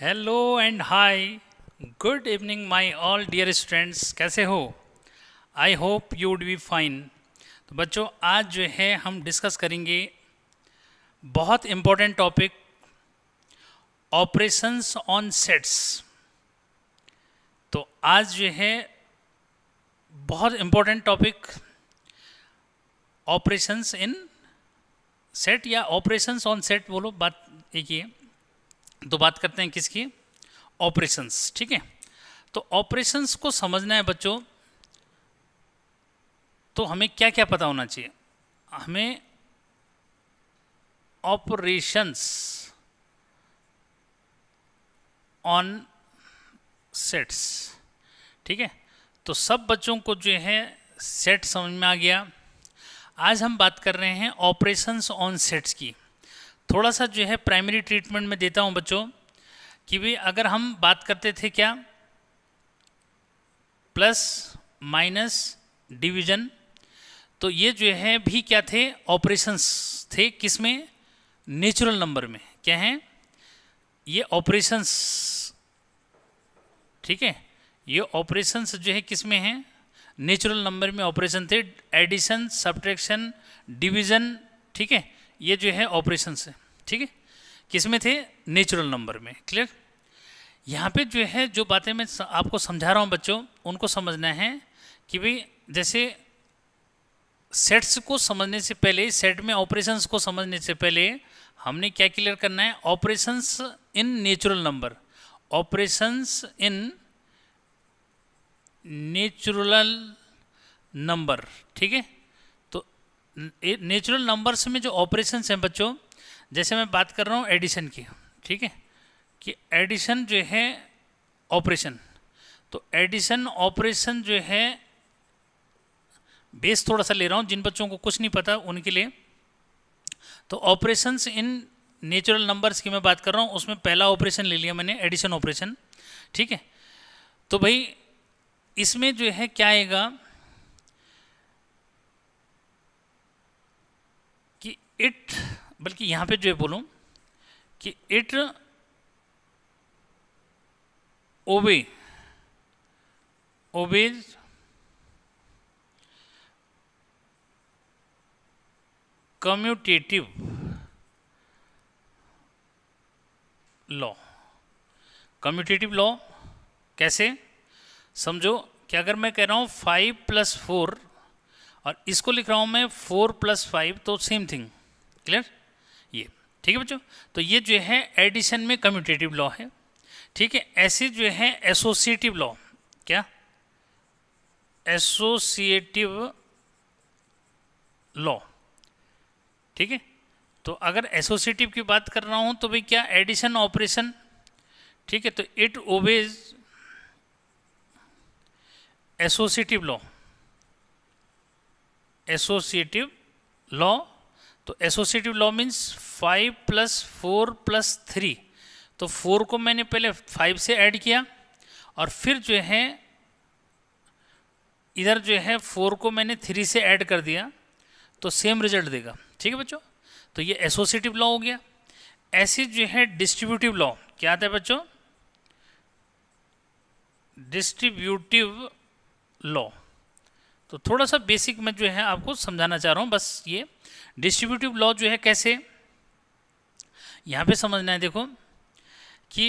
hello and hi good evening my all dear students कैसे हो I hope you would be fine तो बच्चों आज जो है हम डिस्कस करेंगे बहुत important topic operations on sets तो आज जो है बहुत important topic operations in set या ऑपरेशंस ऑन सेट बोलो बात एक ही है तो बात करते हैं किसकी ऑपरेशंस ठीक है तो ऑपरेशंस को समझना है बच्चों तो हमें क्या क्या पता होना चाहिए हमें ऑपरेशंस ऑन सेट्स ठीक है तो सब बच्चों को जो है सेट समझ में आ गया आज हम बात कर रहे हैं ऑपरेशंस ऑन सेट्स की थोड़ा सा जो है प्राइमरी ट्रीटमेंट में देता हूँ बच्चों कि भी अगर हम बात करते थे क्या प्लस माइनस डिवीजन तो ये जो है भी क्या थे ऑपरेशंस थे किस में नेचुरल नंबर में क्या हैं ये ऑपरेशंस ठीक है ये ऑपरेशंस जो है किस में हैं नेचुरल नंबर में ऑपरेशन थे एडिशन सब्ट्रैक्शन डिवीजन ठीक है ये जो है ऑपरेशन से ठीक है किस में थे नेचुरल नंबर में क्लियर यहाँ पे जो है जो बातें मैं आपको समझा रहा हूँ बच्चों उनको समझना है कि भाई जैसे सेट्स को समझने से पहले सेट में ऑपरेशंस को समझने से पहले हमने क्या क्लियर करना है operations in natural number operations in natural number ठीक है नेचुरल नंबर्स में जो ऑपरेशन हैं बच्चों जैसे मैं बात कर रहा हूँ एडिशन की ठीक है कि एडिशन जो है ऑपरेशन तो एडिशन ऑपरेशन जो है बेस थोड़ा सा ले रहा हूँ जिन बच्चों को कुछ नहीं पता उनके लिए तो ऑपरेशंस इन नेचुरल नंबर्स की मैं बात कर रहा हूँ उसमें पहला ऑपरेशन ले लिया मैंने एडिशन ऑपरेशन ठीक है तो भाई इसमें जो है क्या आएगा इट बल्कि यहां पे जो है बोलू कि it obey obeys commutative law commutative law कैसे समझो कि अगर मैं कह रहा हूं फाइव प्लस फोर और इसको लिख रहा हूं मैं फोर प्लस फाइव तो सेम थिंग क्लियर ये ठीक है बच्चों तो ये जो है एडिशन में कम्यूटेटिव लॉ है ठीक है ऐसे जो है एसोसिएटिव लॉ क्या एसोसिएटिव लॉ ठीक है तो अगर एसोसिएटिव की बात कर रहा हूं तो भाई क्या एडिशन ऑपरेशन ठीक है तो it obeys associative law associative law तो associative law means five plus four plus three तो फोर को मैंने पहले फाइव से ऐड किया और फिर जो है इधर जो है फोर को मैंने थ्री से ऐड कर दिया तो सेम रिजल्ट देगा ठीक है बच्चों तो ये एसोसिएटिव लॉ हो गया ऐसे जो है डिस्ट्रीब्यूटिव लॉ क्या आता है बच्चों डिस्ट्रीब्यूटिव लॉ तो थोड़ा सा बेसिक मैं जो है आपको समझाना चाह रहा हूँ बस ये डिस्ट्रीब्यूटिव लॉ जो है कैसे यहाँ पे समझना है देखो कि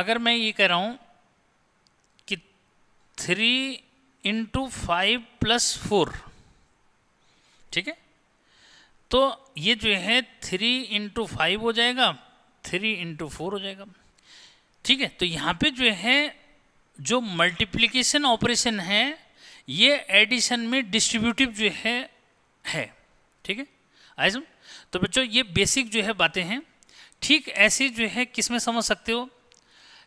अगर मैं ये कह रहा हूँ कि three into five plus four ठीक है तो ये जो है थ्री इंटू फाइव हो जाएगा थ्री इंटू फोर हो जाएगा ठीक है तो यहाँ पे जो है जो मल्टीप्लीकेशन ऑपरेशन है ये एडिशन में डिस्ट्रीब्यूटिव जो है है ठीक है आए तो बच्चों ये बेसिक जो है बातें हैं ठीक ऐसे जो है किस में समझ सकते हो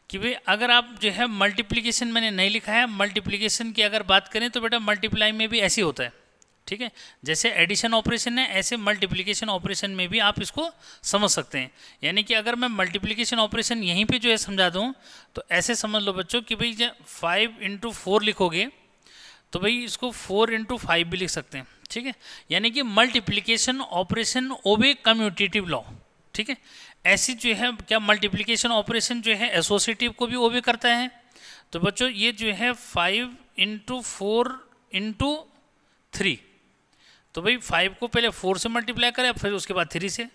कि भाई अगर आप जो है मल्टीप्लिकेशन मैंने नहीं लिखा है मल्टीप्लिकेशन की अगर बात करें तो बेटा मल्टीप्लाई में भी ऐसे होता है ठीक है जैसे एडिशन ऑपरेशन है ऐसे मल्टीप्लीकेशन ऑपरेशन में भी आप इसको समझ सकते हैं यानी कि अगर मैं मल्टीप्लीकेशन ऑपरेशन यहीं पे जो है समझा दूँ तो ऐसे समझ लो बच्चों कि भाई जब फाइव इंटू फोर लिखोगे तो भाई इसको फोर इंटू फाइव भी लिख सकते हैं ठीक है यानी कि multiplication operation obey commutative law ठीक है ऐसी जो है क्या मल्टीप्लीकेशन ऑपरेशन जो है एसोसिएटिव को भी ओबे करता है तो बच्चों ये जो है five into four into three तो भाई फाइव को पहले फोर से मल्टीप्लाई करें फिर उसके बाद थ्री से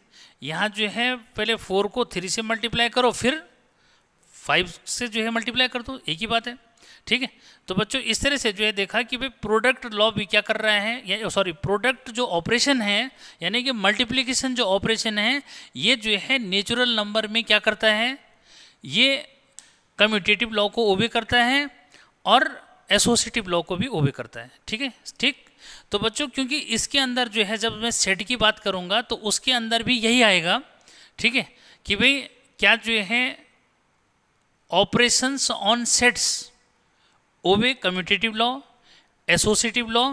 यहाँ जो है पहले फोर को थ्री से मल्टीप्लाई करो फिर फाइव से जो है मल्टीप्लाई कर दो एक ही बात है ठीक है तो बच्चों इस तरह से जो है देखा कि भाई प्रोडक्ट लॉ भी क्या कर रहे हैं सॉरी प्रोडक्ट जो ऑपरेशन है यानी कि मल्टीप्लीकेशन जो ऑपरेशन है ये जो है नेचुरल नंबर में क्या करता है ये कम्यूटेटिव लॉ को ओबे करता है और एसोसिएटिव लॉ को भी ओबे करता है ठीक है ठीक तो बच्चों क्योंकि इसके अंदर जो है जब मैं सेट की बात करूंगा तो उसके अंदर भी यही आएगा ठीक है कि भाई क्या जो है ऑपरेशंस ऑन सेट्स भी कम्यूटेटिव लॉ एसोसिएटिव लॉ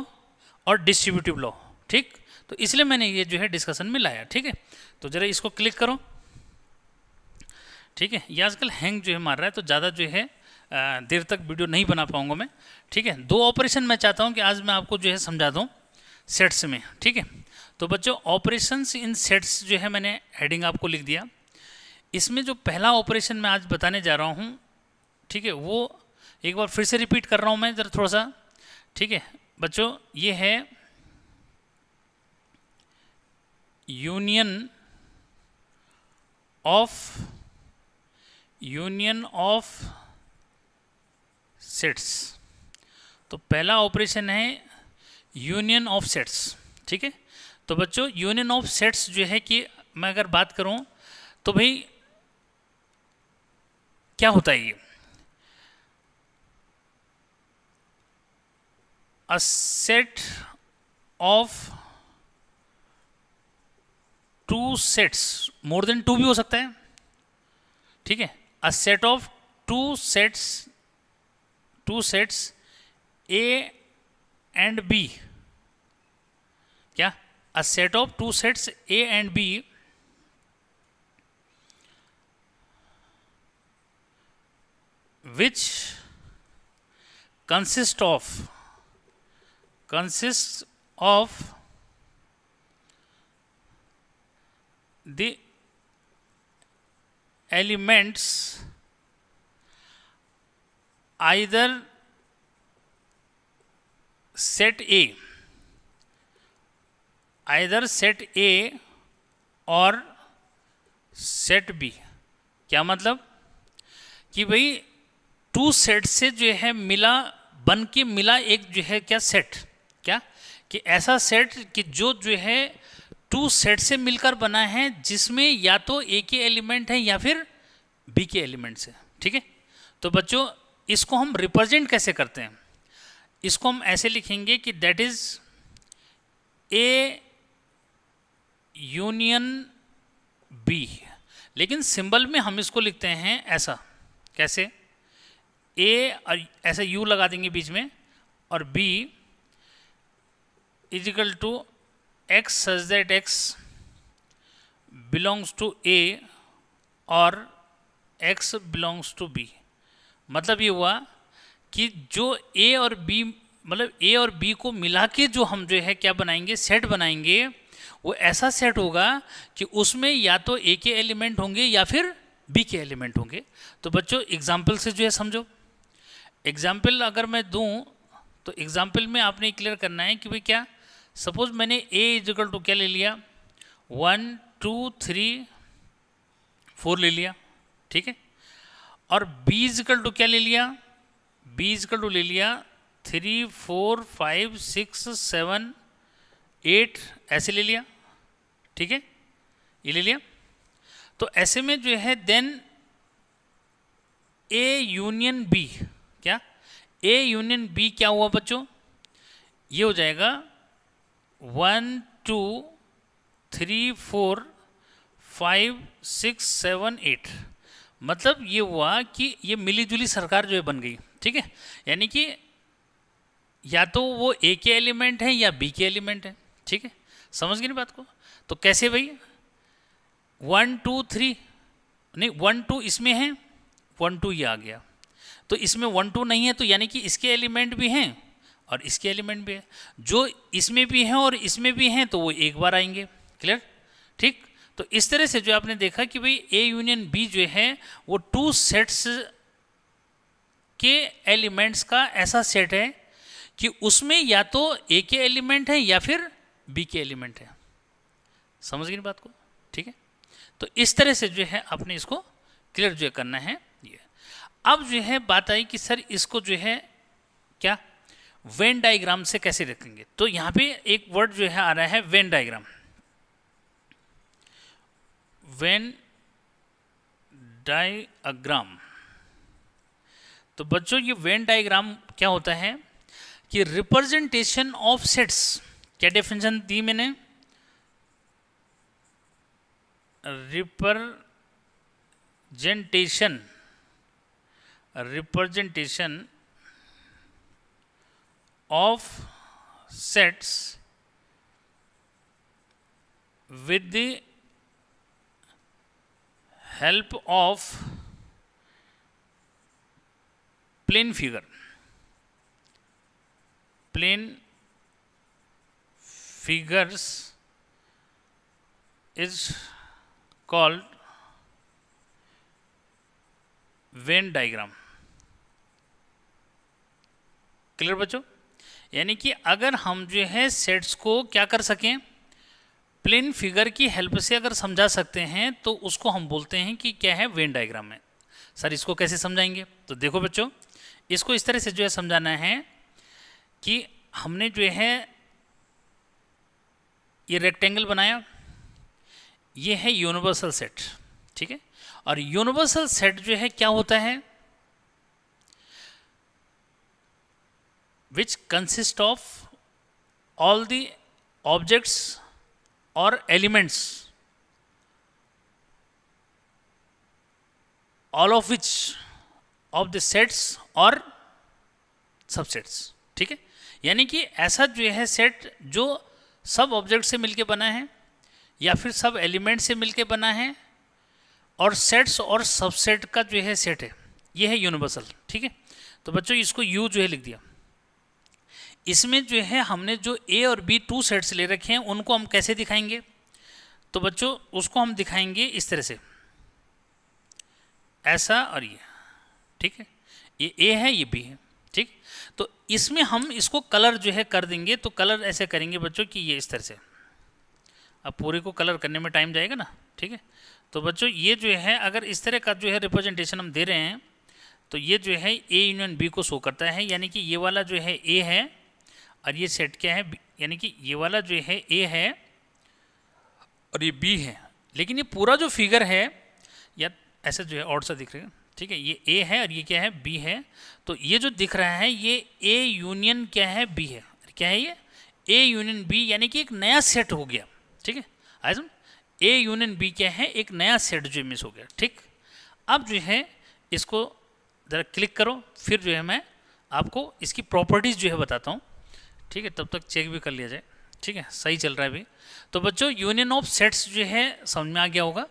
और डिस्ट्रीब्यूटिव लॉ ठीक तो इसलिए मैंने ये जो है डिस्कशन में लाया ठीक है तो ज़रा इसको क्लिक करो ठीक है ये आजकल हैंग जो है मार रहा है तो ज़्यादा जो है देर तक वीडियो नहीं बना पाऊंगा मैं ठीक है दो ऑपरेशन मैं चाहता हूँ कि आज मैं आपको जो है समझा दूँ सेट्स में ठीक है तो बच्चों ऑपरेशंस इन सेट्स जो है मैंने हेडिंग आपको लिख दिया इसमें जो पहला ऑपरेशन मैं आज बताने जा रहा हूँ ठीक है वो एक बार फिर से रिपीट कर रहा हूँ मैं जरा थोड़ा सा ठीक है बच्चों ये है union of union of sets तो पहला ऑपरेशन है यूनियन ऑफ सेट्स ठीक है तो बच्चों यूनियन ऑफ सेट्स जो है कि मैं अगर बात करूं तो भाई क्या होता है ये a set of two sets more than two भी हो सकता है ठीक है a set of two sets two sets A and B क्या a set of two sets A and B which consist of consists of the elements either set A either set A or set B क्या मतलब कि भाई to set से जो है मिला बन के मिला एक जो है क्या सेट क्या कि ऐसा सेट कि जो जो है टू सेट से मिलकर बना है जिसमें या तो ए के एलिमेंट है या फिर बी के एलिमेंट्स है ठीक है तो बच्चों इसको हम रिप्रेजेंट कैसे करते हैं इसको हम ऐसे लिखेंगे कि that is A union B लेकिन सिंबल में हम इसको लिखते हैं ऐसा कैसे ए और ऐसा यू लगा देंगे बीच में और B is equal to x such that x belongs to a और x belongs to b मतलब ये हुआ कि जो a और b मतलब a और b को मिला के जो हम जो है क्या बनाएंगे सेट बनाएंगे वो ऐसा सेट होगा कि उसमें या तो ए के एलिमेंट होंगे या फिर बी के एलिमेंट होंगे तो बच्चों एग्जाम्पल से जो है समझो एग्जाम्पल अगर मैं दूँ तो एग्जाम्पल में आपने क्लियर करना है कि भाई क्या सपोज मैंने ए इजिकल टू क्या ले लिया वन टू थ्री फोर ले लिया ठीक है और बी इजिकल टू क्या ले लिया बी इजिकल टू ले लिया three four five six seven eight ऐसे ले लिया ठीक है ये ले लिया तो ऐसे में जो है देन ए यूनियन बी क्या ए यूनियन बी क्या हुआ बच्चों ये हो जाएगा one two three four five six seven eight मतलब ये हुआ कि ये मिलीजुली सरकार जो है बन गई ठीक है यानी कि या तो वो ए के एलिमेंट हैं या बी के एलिमेंट हैं ठीक है समझ गए ना बात को तो कैसे भाई वन टू थ्री नहीं वन टू इसमें है वन टू ये आ गया तो इसमें वन टू नहीं है तो यानी कि इसके एलिमेंट भी हैं और इसके एलिमेंट भी है जो इसमें भी हैं और इसमें भी हैं तो वो एक बार आएंगे क्लियर ठीक तो इस तरह से जो आपने देखा कि भाई ए यूनियन बी जो है वो टू सेट्स के एलिमेंट्स का ऐसा सेट है कि उसमें या तो ए के एलिमेंट हैं या फिर बी के एलिमेंट हैं समझ गई बात को ठीक है तो इस तरह से जो है आपने इसको क्लियर जो करना है ये अब जो है बात आई कि सर इसको जो है क्या वेन डायग्राम से कैसे रखेंगे तो यहां पे एक वर्ड जो है आ रहा है वेन डायग्राम वेन डायग्राम तो बच्चों ये वेन डायग्राम क्या होता है कि रिप्रेजेंटेशन ऑफ सेट्स क्या डेफिनेशन दी मैंने representation representation of sets with the help of plane figure plane figures is called Venn diagram clear बच्चों यानी कि अगर हम जो है सेट्स को क्या कर सकें प्लेन फिगर की हेल्प से अगर समझा सकते हैं तो उसको हम बोलते हैं कि क्या है वेन डायग्राम में सर इसको कैसे समझाएंगे तो देखो बच्चों इसको इस तरह से जो है समझाना है कि हमने जो है ये रेक्टेंगल बनाया ये है यूनिवर्सल सेट ठीक है और यूनिवर्सल सेट जो है क्या होता है which consist of all the objects or elements all of which of the sets or subsets ठीक है यानी कि ऐसा जो है सेट जो सब ऑब्जेक्ट से मिलके बना है या फिर सब एलिमेंट से मिलके बना है और सेट्स और सबसेट का जो है सेट है ये है यूनिवर्सल ठीक है तो बच्चों इसको यू जो है लिख दिया इसमें जो है हमने जो ए और बी टू सेट्स ले रखे हैं उनको हम कैसे दिखाएंगे तो बच्चों उसको हम दिखाएंगे इस तरह से ऐसा और ये ठीक है ये ए है ये बी है ठीक तो इसमें हम इसको कलर जो है कर देंगे तो कलर ऐसे करेंगे बच्चों कि ये इस तरह से अब पूरे को कलर करने में टाइम जाएगा ना ठीक है तो बच्चों ये जो है अगर इस तरह का जो है रिप्रेजेंटेशन हम दे रहे हैं तो ये जो है ए यूनियन बी को शो करता है यानी कि ये वाला जो है ए है और ये सेट क्या है यानी कि ये वाला जो है ए है और ये बी है लेकिन ये पूरा जो फिगर है या ऐसा जो है और सा दिख रहा है ठीक है ये ए है और ये क्या है बी है तो ये जो दिख रहा है ये ए यूनियन क्या है बी है क्या है ये ए यूनियन बी यानी कि एक नया सेट हो गया ठीक है आजम ए यूनियन बी क्या है एक नया सेट जो मिस हो गया ठीक अब जो है इसको ज़रा क्लिक करो फिर जो है मैं आपको इसकी प्रॉपर्टीज़ जो है बताता हूँ ठीक है तब तक चेक भी कर लिया जाए ठीक है सही चल रहा है अभी तो बच्चों यूनियन ऑफ सेट्स जो है समझ में आ गया होगा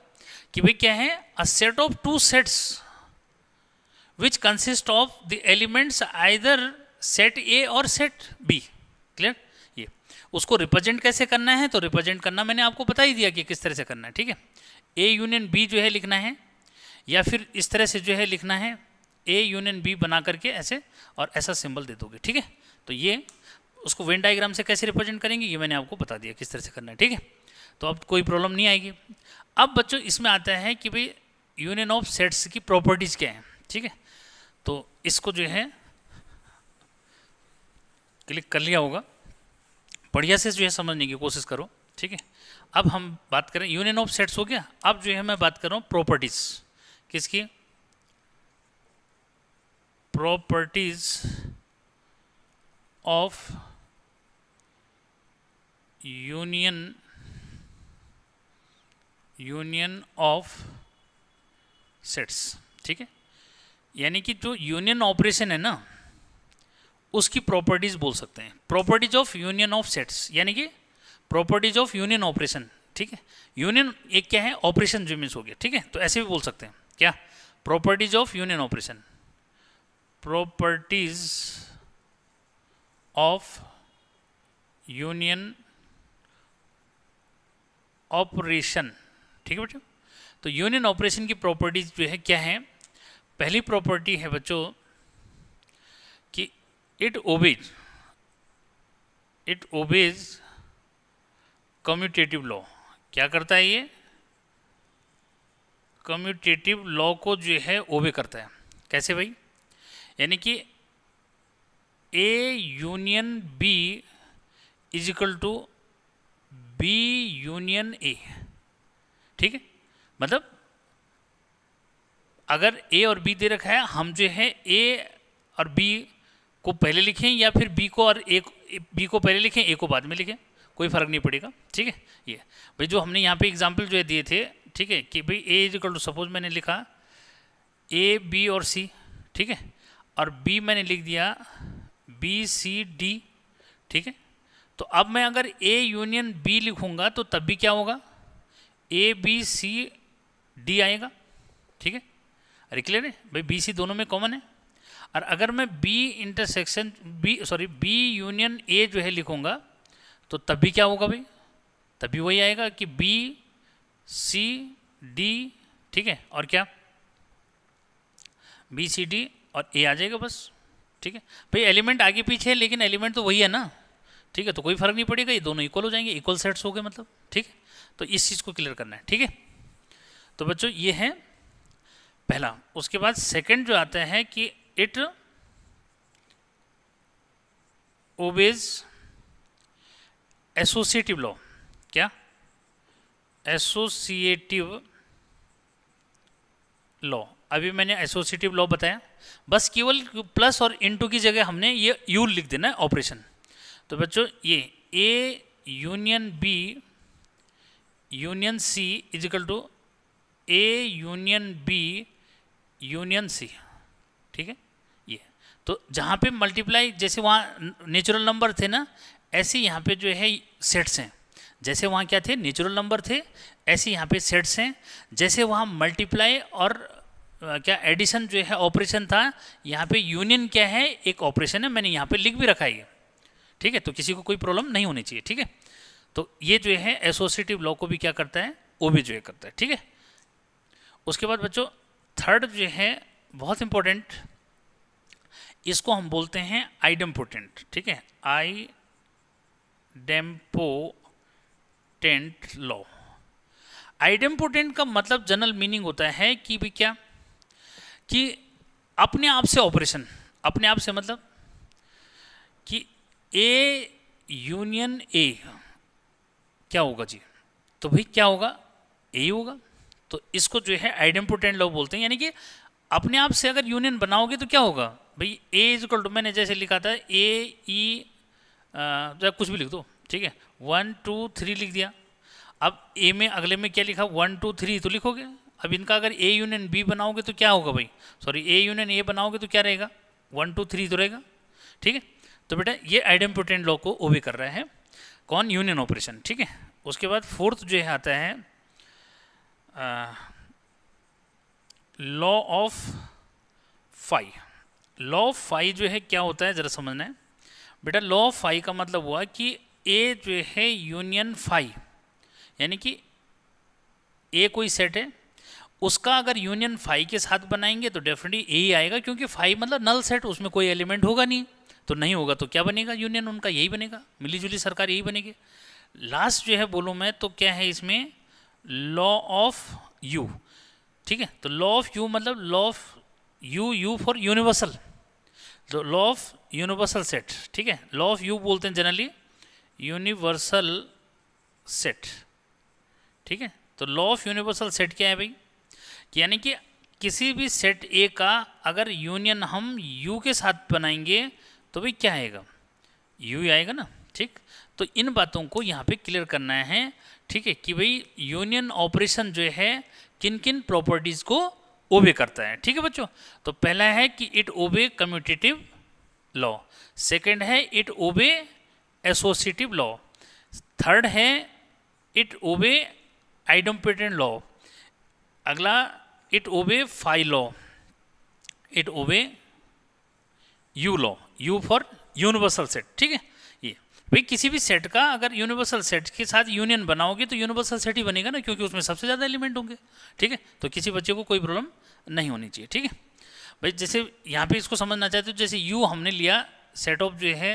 कि भाई क्या है a set of two sets which consist of the elements either set A और सेट बी क्लियर ये उसको रिप्रेजेंट कैसे करना है तो रिप्रेजेंट करना मैंने आपको बता ही दिया कि किस तरह से करना है ठीक है ए यूनियन बी जो है लिखना है या फिर इस तरह से जो है लिखना है ए यूनियन बी बना करके ऐसे और ऐसा सिंबल दे दोगे ठीक है तो ये उसको वेन डायग्राम से कैसे रिप्रेजेंट करेंगे ये मैंने आपको बता दिया किस तरह से करना है ठीक है तो अब कोई प्रॉब्लम नहीं आएगी अब बच्चों इसमें आता है कि भाई यूनियन ऑफ सेट्स की प्रॉपर्टीज़ क्या हैं ठीक है तो इसको जो है क्लिक कर लिया होगा बढ़िया से जो है समझने की कोशिश करो ठीक है अब हम बात करें यूनियन ऑफ सेट्स हो गया अब जो है मैं बात कर रहा हूँ प्रॉपर्टीज़ किसकी properties of union union of sets ठीक है यानी कि जो यूनियन ऑपरेशन है ना उसकी प्रॉपर्टीज बोल सकते हैं properties of union of sets यानी कि प्रॉपर्टीज ऑफ यूनियन ऑपरेशन ठीक है यूनियन एक क्या है ऑपरेशन जो मिस हो गया ठीक है तो ऐसे भी बोल सकते हैं क्या properties of union operation properties of union operation ठीक है बच्चों तो यूनियन ऑपरेशन की प्रॉपर्टीज जो है क्या है पहली प्रॉपर्टी है बच्चों कि it obeys it obeys commutative law क्या करता है ये कम्यूटेटिव लॉ को जो है ओबे करता है कैसे भाई यानी कि A union B is equal to B union A ठीक है मतलब अगर ए और बी दे रखा है हम जो है ए और बी को पहले लिखें या फिर बी को और ए बी को पहले लिखें ए को बाद में लिखें कोई फ़र्क नहीं पड़ेगा ठीक है ये भाई जो हमने यहाँ पे एग्जाम्पल जो है दिए थे ठीक है कि भाई ए इक्वल टू सपोज मैंने लिखा ए बी और सी ठीक है और बी मैंने लिख दिया बी सी डी ठीक है तो अब मैं अगर ए यूनियन बी लिखूंगा तो तब भी क्या होगा ए बी सी डी आएगा ठीक है अरे क्लियर है भाई बी सी दोनों में कॉमन है और अगर मैं B intersection B sorry B union A जो है लिखूंगा तो तब भी क्या होगा भाई तब भी वही आएगा कि बी सी डी ठीक है और क्या बी सी डी और ए आ जाएगा बस ठीक है भाई एलिमेंट आगे पीछे है लेकिन एलिमेंट तो वही है ना ठीक है तो कोई फर्क नहीं पड़ेगा ये दोनों इक्वल हो जाएंगे इक्वल सेट्स हो गए मतलब ठीक है तो इस चीज़ को क्लियर करना है ठीक है तो बच्चों ये है पहला उसके बाद सेकंड जो आता है कि इट ओबेज एसोसिएटिव लॉ क्या एसोसिएटिव लॉ अभी मैंने एसोसिएटिव लॉ बताया बस केवल प्लस और इनटू की जगह हमने ये यू लिख देना है ऑपरेशन तो बच्चों ये A union B union C is equal to A union B union C ठीक है ये तो जहाँ पे मल्टीप्लाई जैसे वहाँ नेचुरल नंबर थे ना ऐसे यहाँ पे जो है सेट्स हैं जैसे वहाँ क्या थे नेचुरल नंबर थे ऐसे यहाँ पे सेट्स हैं जैसे वहाँ मल्टीप्लाई और क्या एडिशन जो है ऑपरेशन था यहाँ पे यूनियन क्या है एक ऑपरेशन है मैंने यहाँ पे लिख भी रखा है ठीक है तो किसी को कोई प्रॉब्लम नहीं होनी चाहिए ठीक है तो ये जो है एसोसिएटिव लॉ को भी क्या करता है वो भी जो है करता है ठीक है उसके बाद बच्चों थर्ड जो है बहुत इंपॉर्टेंट इसको हम बोलते हैं आइडम्पोटेंट ठीक है आई डेम्पोटेंट लॉ आइडेम्पोटेंट का मतलब जनरल मीनिंग होता है कि भी क्या कि अपने आप से ऑपरेशन अपने आप से मतलब ए यूनियन ए क्या होगा जी तो भाई क्या होगा ए होगा तो इसको जो है प्रोटेंट लॉ बोलते हैं यानी कि अपने आप से अगर यूनियन बनाओगे तो क्या होगा भाई ए इज इक्वल टू मैंने जैसे लिखा था ए ई e, कुछ भी लिख दो ठीक है वन टू थ्री लिख दिया अब ए में अगले में क्या लिखा वन टू थ्री तो लिखोगे अब इनका अगर ए यूनियन बी बनाओगे तो क्या होगा भाई सॉरी ए यूनियन ए बनाओगे तो क्या रहेगा वन टू थ्री तो रहेगा ठीक है तो बेटा ये आइडम्पोटेंट लॉ को ओ कर रहे हैं कौन यूनियन ऑपरेशन ठीक है उसके बाद फोर्थ जो है आता है law of phi law of phi जो है क्या होता है ज़रा समझना है बेटा लॉ ऑफ फाई का मतलब हुआ कि ए जो है यूनियन फाई यानी कि ए कोई सेट है उसका अगर यूनियन फाई के साथ बनाएंगे तो डेफिनेटली ए ही आएगा क्योंकि फाई मतलब नल सेट उसमें कोई एलिमेंट होगा नहीं तो नहीं होगा तो क्या बनेगा यूनियन उनका यही बनेगा मिलीजुली सरकार यही बनेगी लास्ट जो है बोलूँ मैं तो क्या है इसमें लॉ ऑफ यू ठीक है तो लॉ ऑफ यू मतलब law of U U for universal तो लॉ ऑफ यूनिवर्सल सेट ठीक है लॉ ऑफ यू बोलते हैं जनरली यूनिवर्सल सेट ठीक है तो लॉ ऑफ यूनिवर्सल सेट क्या है भाई यानी कि किसी भी सेट ए का अगर यूनियन हम यू के साथ बनाएंगे तो भाई क्या आएगा यू ही आएगा ना ठीक तो इन बातों को यहाँ पे क्लियर करना है ठीक है कि भाई यूनियन ऑपरेशन जो है किन किन प्रॉपर्टीज़ को ओबे करता है ठीक है बच्चों तो पहला है कि it obey commutative law second है it obey associative law third है इट ओबे आइडम्पेटेंट लॉ अगला it obey phi law it obey U law U for universal set ठीक है ये भाई किसी भी सेट का अगर यूनिवर्सल सेट के साथ यूनियन बनाओगे तो यूनिवर्सल सेट ही बनेगा ना क्योंकि उसमें सबसे ज़्यादा एलिमेंट होंगे ठीक है तो किसी बच्चे को कोई प्रॉब्लम नहीं होनी चाहिए ठीक है भाई जैसे यहाँ पे इसको समझना चाहते हो जैसे यू हमने लिया सेट ऑफ जो है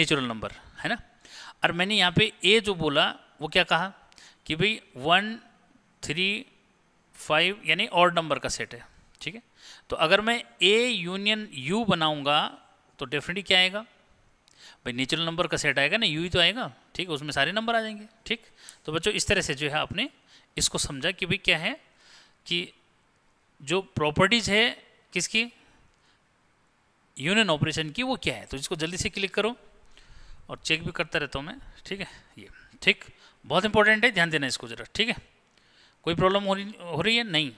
नेचुरल नंबर है ना और मैंने यहाँ पे ए जो बोला वो क्या कहा कि भाई वन थ्री फाइव यानी ऑड नंबर का सेट है ठीक है तो अगर मैं ए यूनियन यू बनाऊंगा तो डेफिनेटली क्या आएगा भाई नेचुरल नंबर का सेट आएगा ना यू ही तो आएगा ठीक है उसमें सारे नंबर आ जाएंगे ठीक तो बच्चों इस तरह से जो है आपने इसको समझा कि भाई क्या है कि जो प्रॉपर्टीज़ है किसकी यूनियन ऑपरेशन की वो क्या है तो इसको जल्दी से क्लिक करो और चेक भी करता रहता हूँ मैं ठीक है ये ठीक बहुत इंपॉर्टेंट है ध्यान देना इसको ज़रा ठीक है कोई प्रॉब्लम हो रही हो रही है नहीं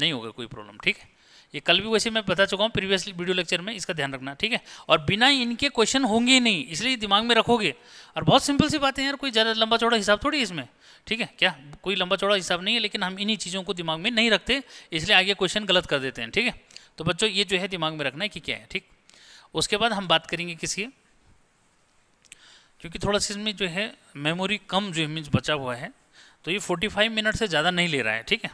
नहीं होगा कोई प्रॉब्लम ठीक है ये कल भी वैसे मैं बता चुका हूँ प्रीवियसली वीडियो लेक्चर में इसका ध्यान रखना ठीक है और बिना इनके क्वेश्चन होंगे ही नहीं इसलिए दिमाग में रखोगे और बहुत सिंपल सी बातें यार कोई ज़्यादा लंबा चौड़ा हिसाब थोड़ी इसमें ठीक है क्या कोई लंबा चौड़ा हिसाब नहीं है लेकिन हम इन्हीं चीज़ों को दिमाग में नहीं रखते इसलिए आगे क्वेश्चन गलत कर देते हैं ठीक है तो बच्चों ये जो है दिमाग में रखना है कि क्या है ठीक उसके बाद हम बात करेंगे किसी क्योंकि थोड़ा सा इसमें जो है मेमोरी कम जो है मीन्स बचा हुआ है तो ये फाइव मिनट से ज़्यादा नहीं ले रहा है ठीक है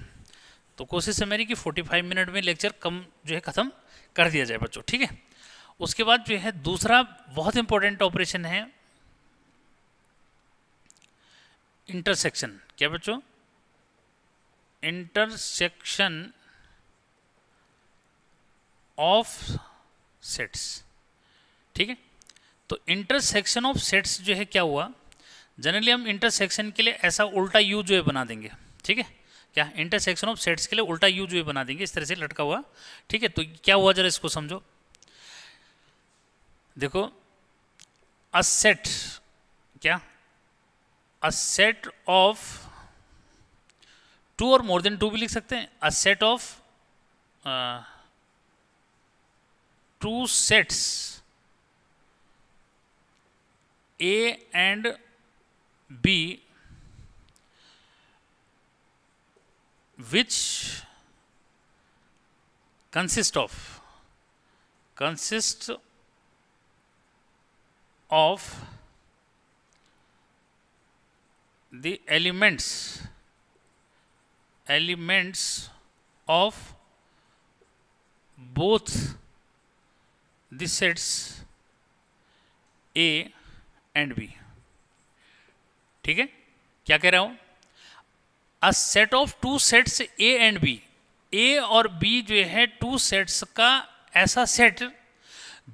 तो कोशिश है मेरी कि 45 मिनट में लेक्चर कम जो है ख़त्म कर दिया जाए बच्चों ठीक है उसके बाद जो है दूसरा बहुत इंपॉर्टेंट ऑपरेशन है इंटरसेक्शन क्या बच्चों इंटरसेक्शन ऑफ सेट्स ठीक है तो इंटरसेक्शन ऑफ सेट्स जो है क्या हुआ जनरली हम इंटरसेक्शन के लिए ऐसा उल्टा यू जो है बना देंगे ठीक है क्या इंटरसेक्शन ऑफ सेट्स के लिए उल्टा यू जो बना देंगे इस तरह से लटका हुआ ठीक है तो क्या हुआ जरा इसको समझो देखो अ सेट क्या अ सेट ऑफ टू और मोर देन टू भी लिख सकते हैं a set of two sets A and B which consist of consist of the elements elements of both the sets A and b ठीक है क्या कह रहा हूं a set of two sets A and B A और B जो है two sets का ऐसा सेट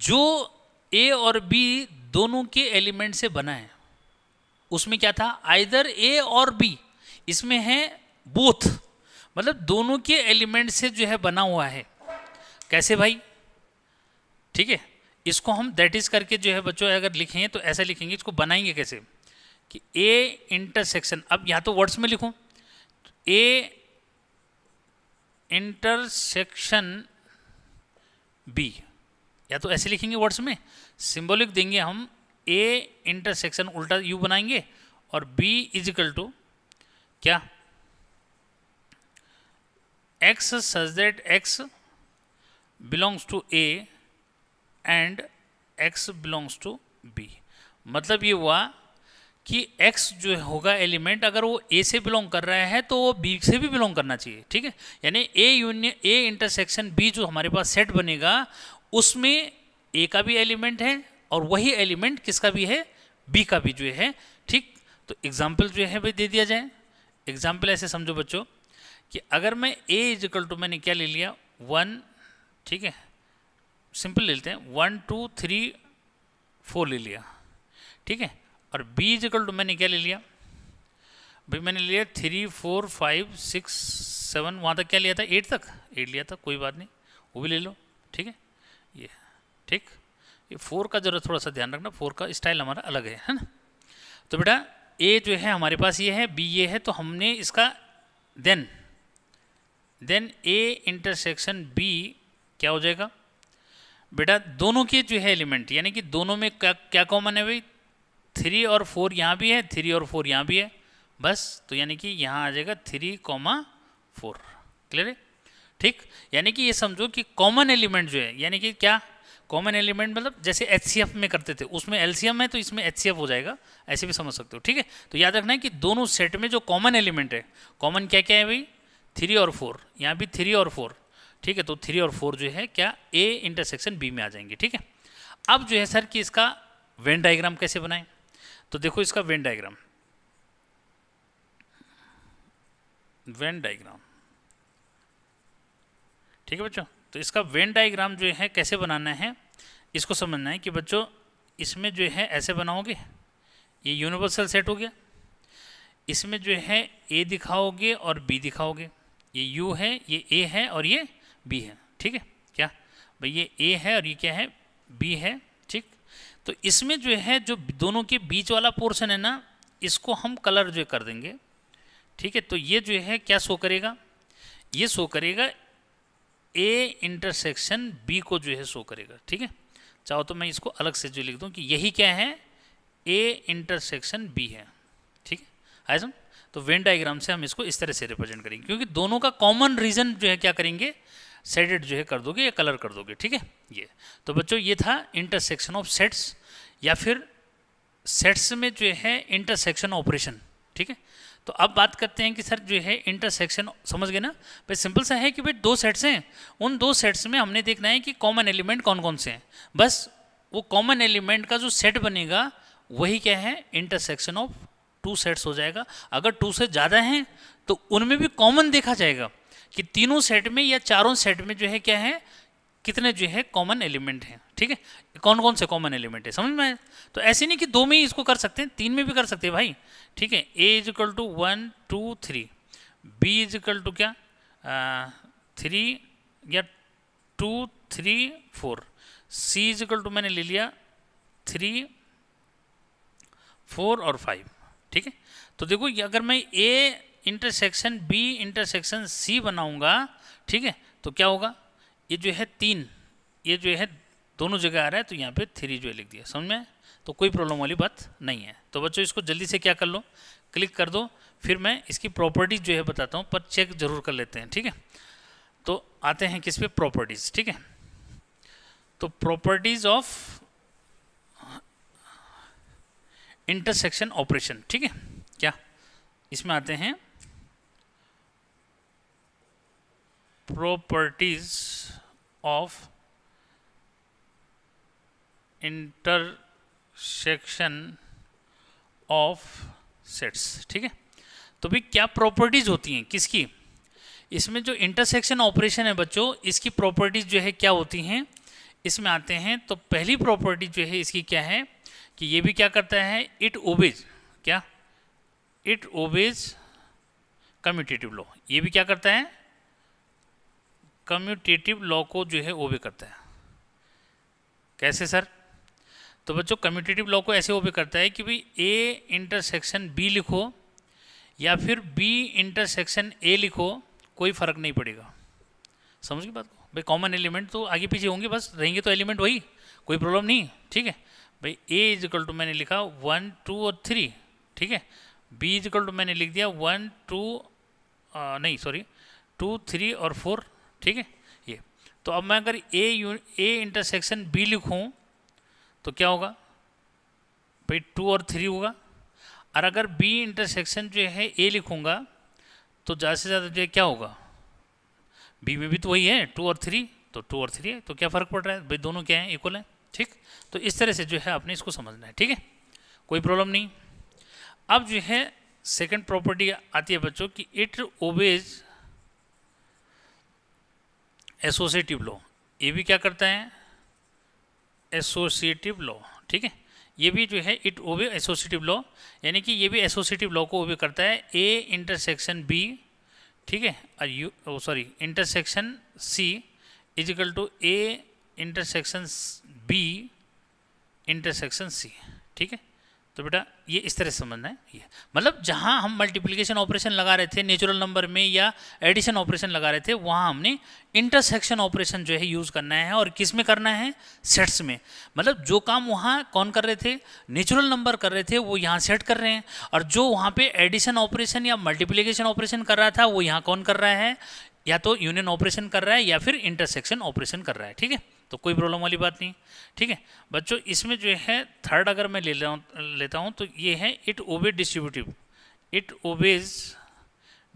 जो ए और बी दोनों के एलिमेंट से बना है उसमें क्या था आइदर ए और बी इसमें है बोथ मतलब दोनों के एलिमेंट से जो है बना हुआ है कैसे भाई ठीक है इसको हम दैट इज करके जो है बच्चों अगर लिखें तो ऐसा लिखेंगे इसको बनाएंगे कैसे कि ए इंटरसेक्शन अब यहाँ तो वर्ड्स में लिखूँ ए इंटरसेक्शन बी या तो ऐसे लिखेंगे वर्ड्स में सिंबॉलिक देंगे हम ए इंटरसेक्शन उल्टा यू बनाएंगे और बी इजिकल टू क्या x such that x belongs to A and x belongs to B मतलब ये हुआ कि x जो होगा एलिमेंट अगर वो a से बिलोंग कर रहा है तो वो b से भी बिलोंग करना चाहिए ठीक है यानी a union a intersection b जो हमारे पास सेट बनेगा उसमें a का भी एलिमेंट है और वही एलिमेंट किसका भी है b का भी जो है ठीक तो एग्जाम्पल जो है भाई दे दिया जाए एग्जाम्पल ऐसे समझो बच्चों कि अगर मैं a इजिकल टू मैंने क्या ले लिया वन ठीक है सिंपल ले लेते हैं वन टू थ्री फोर ले लिया ठीक है और बी इज इक्वल टू मैंने क्या ले लिया भाई मैंने लिया three four five six seven वहाँ तक क्या लिया था एट तक एट लिया था कोई बात नहीं वो भी ले लो ठीक है ये ठीक ये फोर का जरूरत थोड़ा सा ध्यान रखना फोर का स्टाइल हमारा अलग है है ना तो बेटा ए जो है हमारे पास ये है बी ये है तो हमने इसका then then A intersection B क्या हो जाएगा बेटा दोनों के जो है एलिमेंट यानी कि दोनों में क्या क्या कॉमन है भाई थ्री और फोर यहाँ भी है थ्री और फोर यहाँ भी है बस तो यानी कि यहाँ आ जाएगा थ्री कॉमा फोर क्लियर है ठीक यानी कि ये समझो कि कॉमन एलिमेंट जो है यानी कि क्या कॉमन एलिमेंट मतलब जैसे एच में करते थे उसमें एल है तो इसमें एच हो जाएगा ऐसे भी समझ सकते हो ठीक है तो याद रखना है कि दोनों सेट में जो कॉमन एलिमेंट है कॉमन क्या क्या है भाई थ्री और फोर यहाँ भी थ्री और फोर ठीक है तो थ्री और फोर जो है क्या ए इंटरसेक्शन बी में आ जाएंगे ठीक है अब जो है सर कि इसका वेन डाइग्राम कैसे बनाएं तो देखो इसका वेन डायग्राम वेन डायग्राम ठीक है बच्चों तो इसका वेन डायग्राम जो है कैसे बनाना है इसको समझना है कि बच्चों इसमें जो है ऐसे बनाओगे ये यूनिवर्सल सेट हो गया इसमें जो है ए दिखाओगे और बी दिखाओगे ये यू है ये ए है और ये बी है ठीक है क्या भाई ये ए है और ये क्या है बी है तो इसमें जो है जो दोनों के बीच वाला पोर्शन है ना इसको हम कलर जो कर देंगे ठीक है तो ये जो है क्या शो करेगा ये शो करेगा ए इंटरसेक्शन बी को जो है शो करेगा ठीक है चाहो तो मैं इसको अलग से जो लिख दूँ कि यही क्या है ए इंटरसेक्शन बी है ठीक है आइजम तो वेन डाइग्राम से हम इसको इस तरह से रिप्रेजेंट करेंगे क्योंकि दोनों का कॉमन रीजन जो है क्या करेंगे सेडेड जो है कर दोगे या कलर कर दोगे ठीक है ये तो बच्चों ये था इंटरसेक्शन ऑफ सेट्स या फिर सेट्स में जो है इंटरसेक्शन ऑपरेशन ठीक है तो अब बात करते हैं कि सर जो है इंटरसेक्शन समझ गए ना भाई सिंपल सा है कि भाई दो सेट्स हैं उन दो सेट्स में हमने देखना है कि कॉमन एलिमेंट कौन कौन से हैं बस वो कॉमन एलिमेंट का जो सेट बनेगा वही क्या है इंटरसेक्शन ऑफ टू सेट्स हो जाएगा अगर टू से ज़्यादा हैं तो उनमें भी कॉमन देखा जाएगा कि तीनों सेट में या चारों सेट में जो है क्या है कितने जो है कॉमन एलिमेंट हैं ठीक है कौन कौन से कॉमन एलिमेंट है समझ में आए तो ऐसे नहीं कि दो में ही इसको कर सकते हैं तीन में भी कर सकते हैं भाई ठीक है A is equal to one two three B is equal to क्या थ्री या two three four C is equal to मैंने ले लिया थ्री फोर और फाइव ठीक है तो देखो अगर मैं A intersection B intersection C बनाऊंगा ठीक है तो क्या होगा ये जो है तीन ये जो है दोनों जगह आ रहा है तो यहाँ पे थ्री जो है लिख दिया समझ में तो कोई प्रॉब्लम वाली बात नहीं है तो बच्चों इसको जल्दी से क्या कर लो क्लिक कर दो फिर मैं इसकी प्रॉपर्टीज़ जो है बताता हूँ पर चेक जरूर कर लेते हैं ठीक है तो आते हैं किस पे प्रॉपर्टीज़ ठीक है तो प्रॉपर्टीज़ ऑफ इंटरसेक्शन ऑपरेशन ठीक है क्या इसमें आते हैं properties of intersection of sets ठीक है तो भी क्या प्रॉपर्टीज होती हैं किसकी इसमें जो इंटरसेक्शन ऑपरेशन है बच्चों इसकी प्रॉपर्टीज जो है क्या होती हैं इसमें आते हैं तो पहली प्रॉपर्टी जो है इसकी क्या है कि ये भी क्या करता है इट ओबेज क्या इट ओबेज कम्यूटेटिव लॉ ये भी क्या करता है कम्यूटेटिव लॉ को जो है ओबे करता है कैसे सर तो बच्चों कम्यूटेटिव लॉ को ऐसे ओबे करता है कि भाई ए इंटरसेक्शन बी लिखो या फिर बी इंटरसेक्शन ए लिखो कोई फ़र्क नहीं पड़ेगा समझ गए बात को भाई कॉमन एलिमेंट तो आगे पीछे होंगे बस रहेंगे तो एलिमेंट वही कोई प्रॉब्लम नहीं ठीक है भाई ए इज इक्वल टू मैंने लिखा वन टू और थ्री ठीक है बी इज इक्वल टू मैंने लिख दिया वन टू नहीं सॉरी टू थ्री और फोर ठीक है ये तो अब मैं अगर A U A intersection B लिखूँ तो क्या होगा भाई टू और थ्री होगा और अगर बी इंटरसेक्शन जो है ए लिखूँगा तो ज़्यादा से ज़्यादा जो है क्या होगा बी में भी तो वही है टू और थ्री तो टू और थ्री है तो क्या फ़र्क पड़ रहा है भाई दोनों क्या हैं इक्वल हैं ठीक तो इस तरह से जो है आपने इसको समझना है ठीक है कोई प्रॉब्लम नहीं अब जो है सेकंड प्रॉपर्टी आती है बच्चों कि इट ओबेज एसोसिएटिव लॉ ये भी क्या करता है एसोसिएटिव लॉ ठीक है ये भी जो है इट वो भी एसोसिएटिव लॉ यानी कि ये भी एसोसिएटिव लॉ को वो भी करता है ए इंटरसेक्शन बी ठीक है और U sorry intersection C is equal to A intersection B intersection C ठीक है तो बेटा ये इस तरह समझना है ये मतलब जहाँ हम मल्टीप्लिकेशन ऑपरेशन लगा रहे थे नेचुरल नंबर में या एडिशन ऑपरेशन लगा रहे थे वहाँ हमने इंटरसेक्शन ऑपरेशन जो है यूज़ करना है और किस में करना है सेट्स में मतलब जो काम वहाँ कौन कर रहे थे नेचुरल नंबर कर रहे थे वो यहाँ सेट कर रहे हैं और जो वहाँ पर एडिशन ऑपरेशन या मल्टीप्लीकेशन ऑपरेशन कर रहा था वो यहाँ कौन कर रहा है या तो यूनियन ऑपरेशन कर रहा है या फिर इंटरसेक्शन ऑपरेशन कर रहा है ठीक है तो कोई प्रॉब्लम वाली बात नहीं ठीक है बच्चों इसमें जो है थर्ड अगर मैं ले लेता हूँ तो ये है it obey distributive it obeys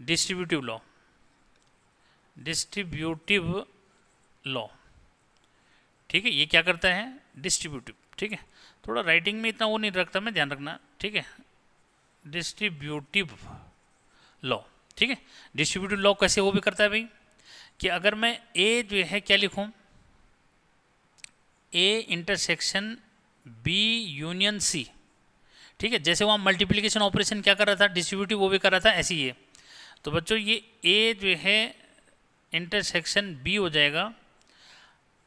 distributive law distributive law ठीक है ये क्या करता है डिस्ट्रीब्यूटिव ठीक है थोड़ा राइटिंग में इतना वो नहीं रखता मैं ध्यान रखना ठीक है डिस्ट्रीब्यूटिव लॉ ठीक है डिस्ट्रीब्यूटिव लॉ कैसे वो भी करता है भाई कि अगर मैं ए जो है क्या लिखूँ A intersection B union C ठीक है जैसे वहाँ मल्टीप्लीकेशन ऑपरेशन क्या कर रहा था डिस्ट्रीब्यूटिव वो भी कर रहा था ऐसी ये तो बच्चों ये ए जो है इंटरसेक्शन बी हो जाएगा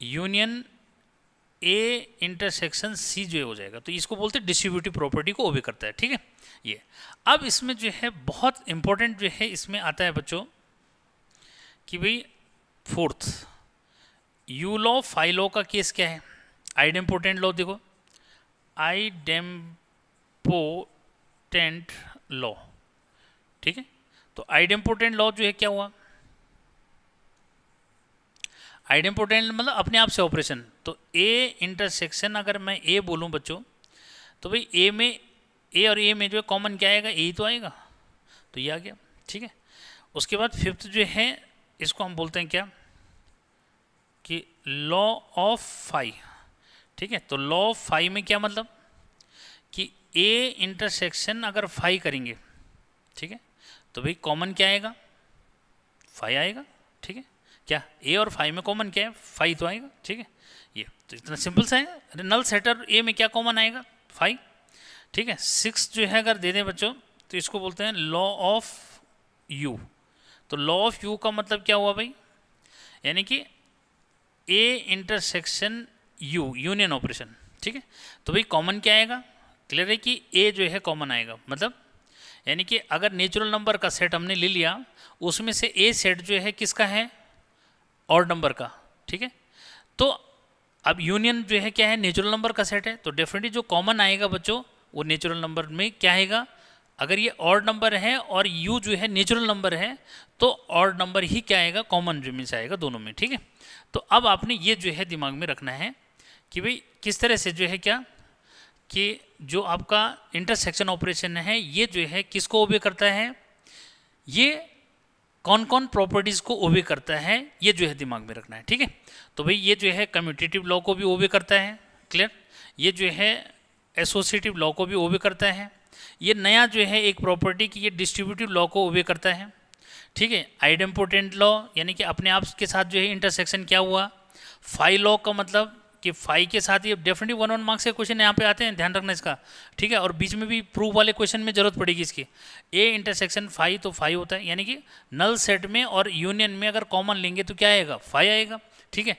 यूनियन ए इंटरसेक्शन सी जो हो जाएगा तो इसको बोलते हैं डिस्ट्रीब्यूटिव प्रॉपर्टी को वो भी करता है ठीक है ये अब इसमें जो है बहुत इंपॉर्टेंट जो है इसमें आता है बच्चों कि भाई फोर्थ यूलो फाइलो का केस क्या है आइडेम्पोटेंट लॉ देखो आई आइडेम्पोटेंट लॉ ठीक है तो आइडेम्पोटेंट लॉ जो है क्या हुआ आइडेम्पोटेंट मतलब अपने आप से ऑपरेशन तो ए इंटरसेक्शन अगर मैं ए बोलूं बच्चों तो भाई ए में ए और ए में जो है कॉमन क्या आएगा ए तो आएगा तो ये आ गया ठीक है उसके बाद फिफ्थ जो है इसको हम बोलते हैं क्या कि लॉ ऑफ फाइव ठीक है तो लॉ ऑफ फाइव में क्या मतलब कि ए इंटरसेक्शन अगर फाइव करेंगे ठीक है तो भाई कॉमन क्या आएगा फाइव आएगा ठीक है क्या ए और फाइव में कॉमन क्या है फाइव तो आएगा ठीक है ये तो इतना सिंपल सा है अरे नल सेटर ए में क्या कॉमन आएगा फाइव ठीक है सिक्स जो है अगर दे दें बच्चों तो इसको बोलते हैं लॉ ऑफ यू तो लॉ ऑफ यू का मतलब क्या हुआ भाई यानी कि A intersection U union operation ठीक है तो भाई कॉमन क्या आएगा क्लियर है कि ए जो है कॉमन आएगा मतलब यानी कि अगर नेचुरल नंबर का सेट हमने ले लिया उसमें से ए सेट जो है किसका है और नंबर का ठीक है तो अब यूनियन जो है क्या है नेचुरल नंबर का सेट है तो डेफिनेटली जो कॉमन आएगा बच्चों वो नेचुरल नंबर में क्या आएगा अगर ये ऑर्ड नंबर है और यू जो है नेचुरल नंबर है तो ऑर्ड नंबर ही क्या आएगा कॉमन जो मीन्स आएगा दोनों में ठीक है तो अब आपने ये जो है दिमाग में रखना है कि भाई किस तरह से जो है क्या कि जो आपका इंटरसेक्शन ऑपरेशन है ये जो है किसको ओबे करता है ये कौन कौन प्रॉपर्टीज़ को ओबे करता है ये जो है दिमाग में रखना है ठीक है तो भाई ये जो है कम्यूटेटिव लॉ को भी ओबे करता है क्लियर ये जो है एसोसिएटिव लॉ को भी ओबे करता है ये नया जो है एक प्रॉपर्टी की ये डिस्ट्रीब्यूटिव लॉ को ओबे करता है ठीक है आइडेम्पोटेंट लॉ यानी कि अपने आप के साथ जो है इंटरसेक्शन क्या हुआ फाइव लॉ का मतलब कि फाइव के साथ ये डेफिनेटली वन वन मार्क्स के क्वेश्चन यहाँ पे आते हैं ध्यान रखना इसका ठीक है और बीच में भी प्रूफ वाले क्वेश्चन में जरूरत पड़ेगी इसकी ए इंटरसेक्शन फाइव तो फाइव होता है यानी कि नल सेट में और यूनियन में अगर कॉमन लेंगे तो क्या आएगा फाइव आएगा ठीक है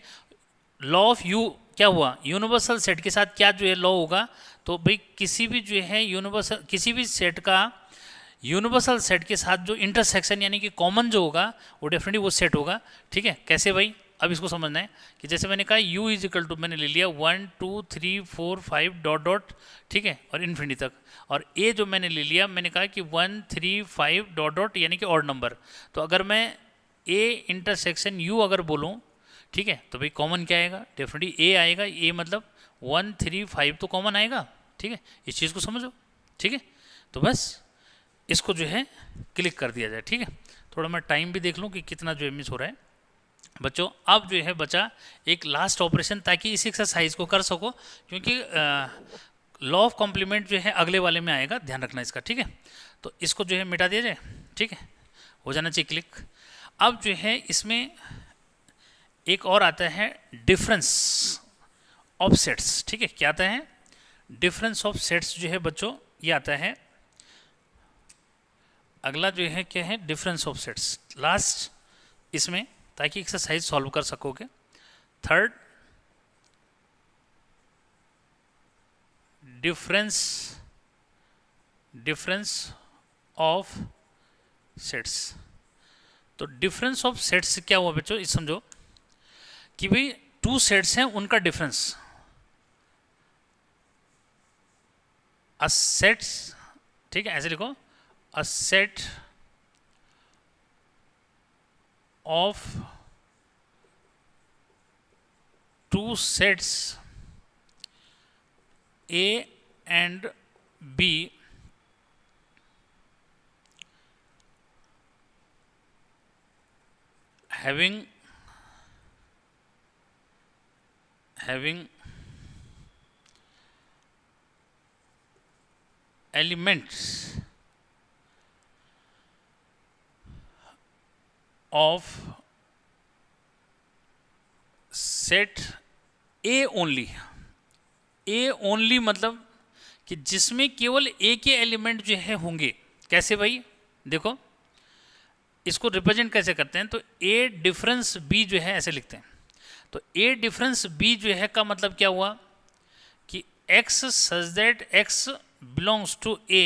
लॉ ऑफ यू क्या हुआ यूनिवर्सल सेट के साथ क्या जो है लॉ होगा तो भाई किसी भी जो है यूनिवर्सल किसी भी सेट का यूनिवर्सल सेट के साथ जो इंटरसेक्शन यानी कि कॉमन जो होगा वो डेफिनेटली वो सेट होगा ठीक है कैसे भाई अब इसको समझना है कि जैसे मैंने कहा u इज इक्वल टू मैंने ले लिया one two three four five dot dot ठीक है और इन्फिनिटी तक और a जो मैंने ले लिया मैंने कहा कि one three five dot dot यानी कि और नंबर तो अगर मैं a इंटरसेक्शन u अगर बोलूँ ठीक है तो भाई कॉमन क्या आएगा डेफिनेटली a आएगा a मतलब वन थ्री फाइव तो कॉमन आएगा ठीक है इस चीज़ को समझो ठीक है तो बस इसको जो है क्लिक कर दिया जाए ठीक है थोड़ा मैं टाइम भी देख लूँ कि कितना जो है मिस हो रहा है बच्चों अब जो है बच्चा एक लास्ट ऑपरेशन ताकि इस एक्सरसाइज को कर सको क्योंकि लॉ ऑफ कॉम्प्लीमेंट जो है अगले वाले में आएगा ध्यान रखना इसका ठीक है तो इसको जो है मिटा दिया जाए ठीक है हो जाना चाहिए क्लिक अब जो है इसमें एक और आता है डिफरेंस ऑफ सेट्स ठीक है क्या आता है डिफरेंस ऑफ सेट्स जो है बच्चों ये आता है अगला जो है क्या है डिफरेंस ऑफ सेट्स लास्ट इसमें ताकि एक्सरसाइज सॉल्व कर सकोगे third difference difference of sets तो डिफरेंस ऑफ सेट्स क्या हुआ बच्चों इस समझो कि भाई टू सेट्स हैं उनका डिफरेंस अ सेट्स ठीक है ऐसे लिखो a set of two sets A and B having having elements of set A only A only मतलब कि जिसमें केवल ए के एलिमेंट जो है होंगे कैसे भाई देखो इसको रिप्रेजेंट कैसे करते हैं तो ए डिफरेंस बी जो है ऐसे लिखते हैं तो ए डिफरेंस बी जो है का मतलब क्या हुआ कि x such that x belongs to A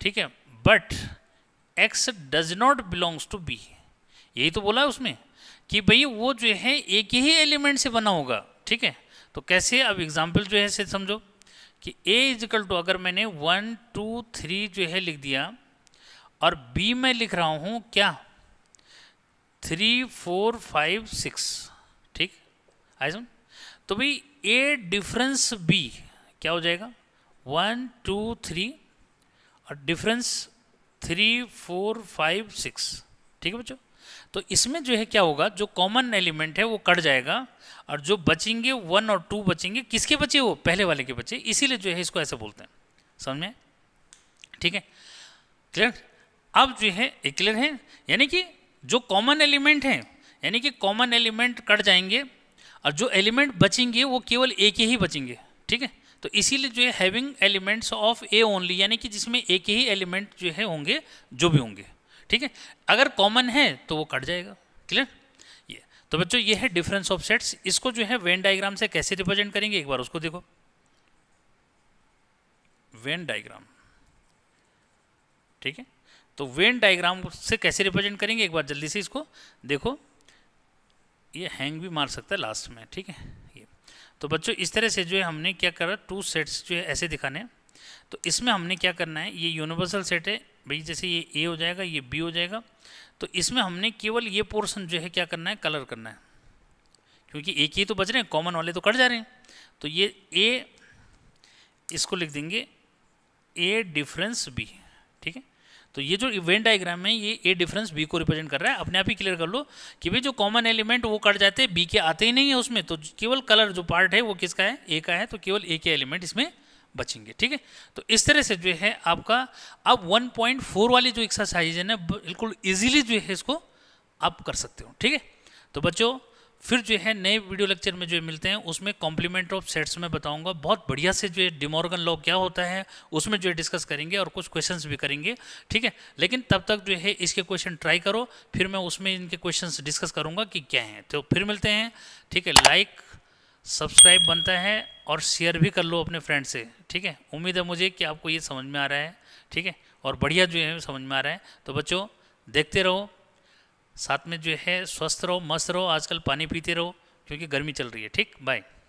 ठीक है but x does not belongs to B यही तो बोला है उसमें कि भाई वो जो है एक ही एलिमेंट से बना होगा ठीक है तो कैसे अब एग्जाम्पल जो है से समझो कि ए इजिकल टू अगर मैंने वन टू थ्री जो है लिख दिया और बी में लिख रहा हूँ क्या थ्री फोर फाइव सिक्स ठीक आई सुन तो भाई ए डिफरेंस बी क्या हो जाएगा वन टू थ्री और difference three four five six ठीक है बच्चों तो इसमें जो है क्या होगा जो कॉमन एलिमेंट है वो कट जाएगा और जो बचेंगे वन और टू बचेंगे किसके बचे वो पहले वाले के बचे इसीलिए जो है इसको ऐसे बोलते हैं समझ में ठीक है क्लियर अब जो है क्लियर है यानी कि जो कॉमन एलिमेंट हैं यानी कि कॉमन एलिमेंट कट जाएंगे और जो एलिमेंट बचेंगे वो केवल ए के ही बचेंगे ठीक है तो इसीलिए जो है having elements of A only यानी कि जिसमें एक ही एलिमेंट जो है होंगे जो भी होंगे ठीक है अगर कॉमन है तो वो कट जाएगा क्लियर ये तो बच्चों ये है डिफरेंस ऑफ सेट्स इसको जो है वेन डायग्राम से कैसे रिप्रेजेंट करेंगे एक बार उसको देखो वेन डायग्राम ठीक है तो वेन डायग्राम से कैसे रिप्रेजेंट करेंगे एक बार जल्दी से इसको देखो ये हैंग भी मार सकता है लास्ट में ठीक है ये तो बच्चों इस तरह से जो है हमने क्या करा टू सेट्स जो है ऐसे दिखाने तो इसमें हमने क्या करना है ये यूनिवर्सल सेट है भाई जैसे ये ए हो जाएगा ये बी हो जाएगा तो इसमें हमने केवल ये पोर्शन जो है क्या करना है कलर करना है क्योंकि एक ही तो बच रहे हैं कॉमन वाले तो कट जा रहे हैं तो ये ए इसको लिख देंगे ए डिफरेंस बी ठीक है तो ये जो इवेंट डायग्राम है ये ए डिफरेंस बी को रिप्रेजेंट कर रहा है अपने आप ही क्लियर कर लो कि भाई जो कॉमन एलिमेंट वो कट जाते हैं बी के आते ही नहीं है उसमें तो केवल कलर जो पार्ट है वो किसका है ए का है तो केवल ए के एलिमेंट इसमें बचेंगे ठीक है तो इस तरह से जो है आपका अब 1.4 वाली जो एक्सरसाइज है ना बिल्कुल इजीली जो है इसको आप कर सकते हो ठीक है तो बच्चों फिर जो है नए वीडियो लेक्चर में जो मिलते हैं उसमें कॉम्प्लीमेंट ऑफ सेट्स में बताऊंगा बहुत बढ़िया से जो है डिमोर्गन लॉ क्या होता है उसमें जो है डिस्कस करेंगे और कुछ क्वेश्चंस भी करेंगे ठीक है लेकिन तब तक जो है इसके क्वेश्चन ट्राई करो फिर मैं उसमें इनके क्वेश्चंस डिस्कस करूंगा कि क्या हैं तो फिर मिलते हैं ठीक है लाइक सब्सक्राइब बनता है और शेयर भी कर लो अपने फ्रेंड से ठीक है उम्मीद है मुझे कि आपको ये समझ में आ रहा है ठीक है और बढ़िया जो है समझ में आ रहा है तो बच्चों देखते रहो साथ में जो है स्वस्थ रहो मस्त रहो आजकल पानी पीते रहो क्योंकि गर्मी चल रही है ठीक बाय